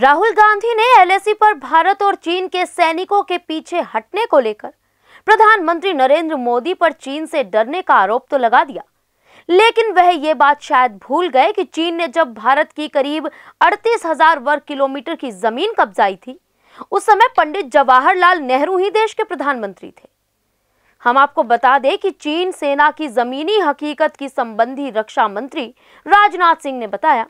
राहुल गांधी ने एलएसी पर भारत और चीन के सैनिकों के पीछे हटने को लेकर प्रधानमंत्री नरेंद्र मोदी पर चीन से डरने का आरोप तो लगा दिया लेकिन वह ये बात शायद भूल गए कि चीन ने जब भारत की करीब अड़तीस हजार वर्ग किलोमीटर की जमीन कब्जाई थी उस समय पंडित जवाहरलाल नेहरू ही देश के प्रधानमंत्री थे हम आपको बता दें कि चीन सेना की जमीनी हकीकत की संबंधी रक्षा मंत्री राजनाथ सिंह ने बताया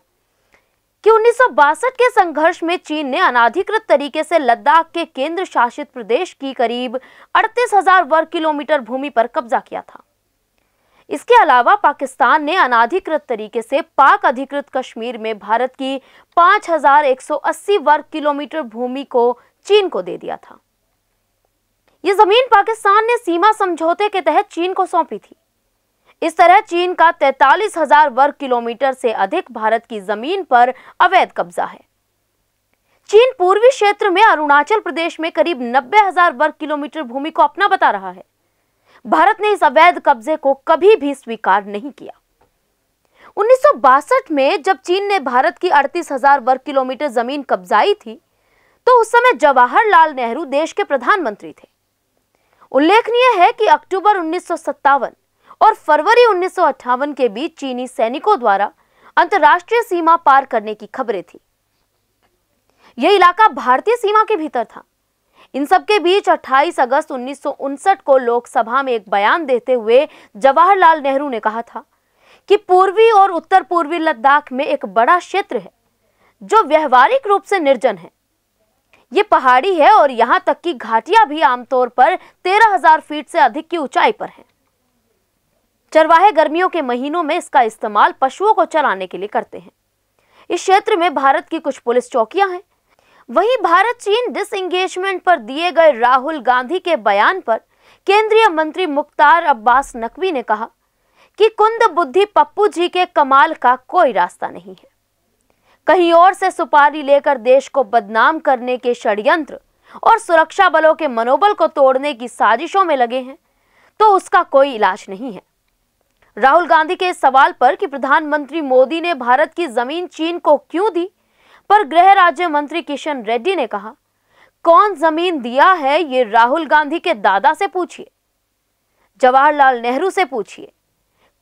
कि उन्नीस के संघर्ष में चीन ने अनाधिकृत तरीके से लद्दाख के केंद्र शासित प्रदेश की करीब 38,000 वर्ग किलोमीटर भूमि पर कब्जा किया था इसके अलावा पाकिस्तान ने अनाधिकृत तरीके से पाक अधिकृत कश्मीर में भारत की 5,180 वर्ग किलोमीटर भूमि को चीन को दे दिया था यह जमीन पाकिस्तान ने सीमा समझौते के तहत चीन को सौंपी थी इस तरह चीन का तैतालीस हजार वर्ग किलोमीटर से अधिक भारत की जमीन पर अवैध कब्जा है चीन पूर्वी क्षेत्र में अरुणाचल प्रदेश में करीब नब्बे हजार वर्ग किलोमीटर भूमि को अपना बता रहा है भारत ने इस अवैध कब्जे को कभी भी स्वीकार नहीं किया उन्नीस में जब चीन ने भारत की अड़तीस हजार वर्ग किलोमीटर जमीन कब्जाई थी तो उस समय जवाहरलाल नेहरू देश के प्रधानमंत्री थे उल्लेखनीय है कि अक्टूबर उन्नीस और फरवरी उन्नीस के बीच चीनी सैनिकों द्वारा अंतर्राष्ट्रीय सीमा पार करने की खबरें थी यह इलाका भारतीय सीमा के भीतर था इन सबके बीच 28 अगस्त उन्नीस को लोकसभा में एक बयान देते हुए जवाहरलाल नेहरू ने कहा था कि पूर्वी और उत्तर पूर्वी लद्दाख में एक बड़ा क्षेत्र है जो व्यवहारिक रूप से निर्जन है ये पहाड़ी है और यहां तक कि घाटियां भी आमतौर पर 13,000 फीट से अधिक की ऊंचाई पर हैं। चरवाहे गर्मियों के महीनों में इसका इस्तेमाल पशुओं को चराने के लिए करते हैं इस क्षेत्र में भारत की कुछ पुलिस चौकियां हैं वहीं भारत चीन डिसंगेजमेंट पर दिए गए राहुल गांधी के बयान पर केंद्रीय मंत्री मुख्तार अब्बास नकवी ने कहा कि कुंद बुद्धि पप्पू जी के कमाल का कोई रास्ता नहीं है कहीं और से सुपारी लेकर देश को बदनाम करने के षड्यंत्र और सुरक्षा बलों के मनोबल को तोड़ने की साजिशों में लगे हैं तो उसका कोई इलाज नहीं है राहुल गांधी के सवाल पर कि प्रधानमंत्री मोदी ने भारत की जमीन चीन को क्यों दी पर गृह राज्य मंत्री किशन रेड्डी ने कहा कौन जमीन दिया है ये राहुल गांधी के दादा से पूछिए जवाहरलाल नेहरू से पूछिए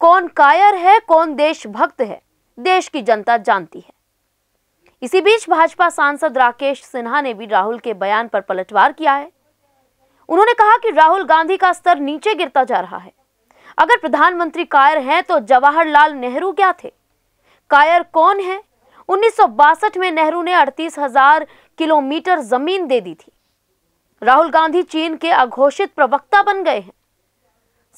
कौन कायर है कौन देशभक्त है देश की जनता जानती है इसी बीच भाजपा सांसद राकेश सिन्हा ने भी राहुल के बयान पर पलटवार किया है उन्होंने कहा कि राहुल गांधी का स्तर नीचे गिरता जा रहा है अगर प्रधानमंत्री कायर हैं तो जवाहरलाल नेहरू क्या थे कायर कौन है उन्नीस में नेहरू ने अड़तीस हजार किलोमीटर जमीन दे दी थी राहुल गांधी चीन के अघोषित प्रवक्ता बन गए हैं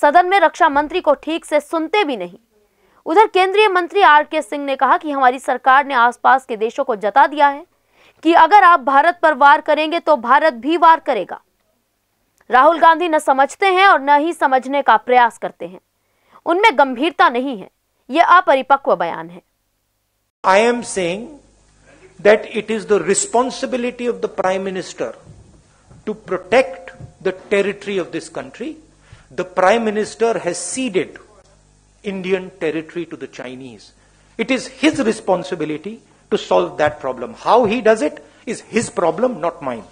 सदन में रक्षा मंत्री को ठीक से सुनते भी नहीं उधर केंद्रीय मंत्री आर के सिंह ने कहा कि हमारी सरकार ने आसपास के देशों को जता दिया है कि अगर आप भारत पर वार करेंगे तो भारत भी वार करेगा राहुल गांधी न समझते हैं और न ही समझने का प्रयास करते हैं उनमें गंभीरता नहीं है यह अपरिपक्व बयान है I am saying that it is the responsibility of the prime minister to protect the territory of this country the prime minister has ceded Indian territory to the Chinese it is his responsibility to solve that problem how he does it is his problem not mind